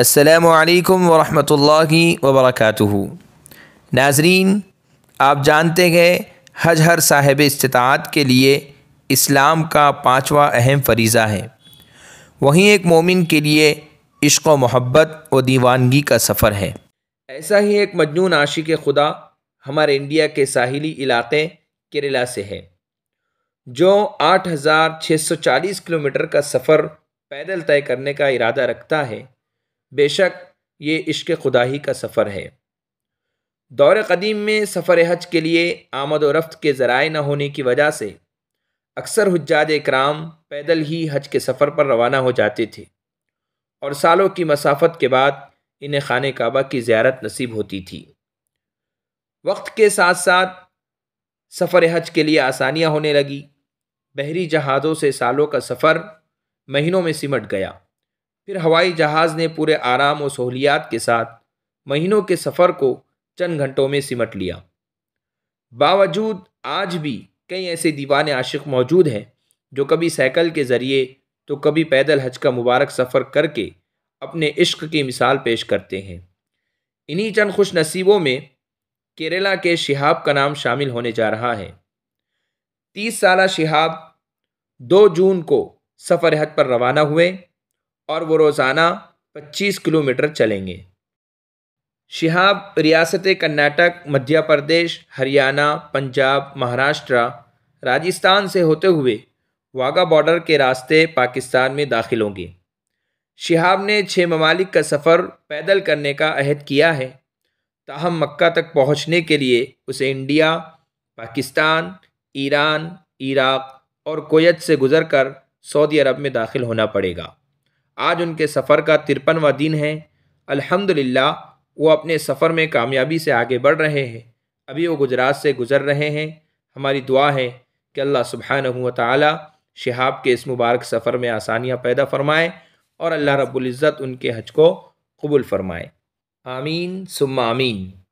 असलकम वरहि वर्क नाजरीन आप जानते हैं हज हर साहिब इस्तात के लिए इस्लाम का पांचवा अहम फरीज़ा है वहीं एक मोमिन के लिए इश्क व मोहब्बत व दीवानगी का सफ़र है ऐसा ही एक मजनून आशिक खुदा हमारे इंडिया के साहिली इलाके केरला से है जो 8640 किलोमीटर का सफ़र पैदल तय करने का इरादा रखता है बेशक ये इश्क खुदाही का सफ़र है दौर कदीम में सफ़र हज के लिए आमद और रफ्त के ज़राए न होने की वजह से अक्सर हजाज कराम पैदल ही हज के सफ़र पर रवाना हो जाते थे और सालों की मसाफत के बाद इन्हें खान काबा की ज्यारत नसीब होती थी वक्त के साथ साथ सफ़र हज के लिए आसानियाँ होने लगी बहरी जहाज़ों से सालों का सफ़र महीनों में सिमट गया फिर हवाई जहाज़ ने पूरे आराम और सहूलियात के साथ महीनों के सफ़र को चंद घंटों में सिमट लिया बावजूद आज भी कई ऐसे दीवान आशिक मौजूद हैं जो कभी साइकिल के ज़रिए तो कभी पैदल हज का मुबारक सफ़र करके अपने इश्क की मिसाल पेश करते हैं इन्हीं चंद खुश नसीबों में केरला के शिहाब का नाम शामिल होने जा रहा है तीस साल शिहाब दो जून को सफ़र हज पर रवाना हुए और वो रोज़ाना पच्चीस किलोमीटर चलेंगे शिहाब रियासत कर्नाटक मध्य प्रदेश हरियाणा पंजाब महाराष्ट्र राजस्थान से होते हुए वाघा बॉर्डर के रास्ते पाकिस्तान में दाखिल होंगे शिहाब ने छः ममालिक का सफ़र पैदल करने का अहद किया है ताहम मक्का तक पहुंचने के लिए उसे इंडिया पाकिस्तान ईरान इराक़ और कोयत से गुजर कर सऊदी अरब में दाखिल होना पड़ेगा आज उनके सफ़र का तिरपनवा दिन है अल्हम्दुलिल्लाह वो अपने सफ़र में कामयाबी से आगे बढ़ रहे हैं अभी वो गुजरात से गुज़र रहे हैं हमारी दुआ है कि अल्लाह सुबहान ताली शहाब के इस मुबारक सफ़र में आसानियाँ पैदा फ़रमाएँ और अल्लाह रब्ज़त उनके हज को कबूल फ़रमाए आमीन सुम्मा आमीन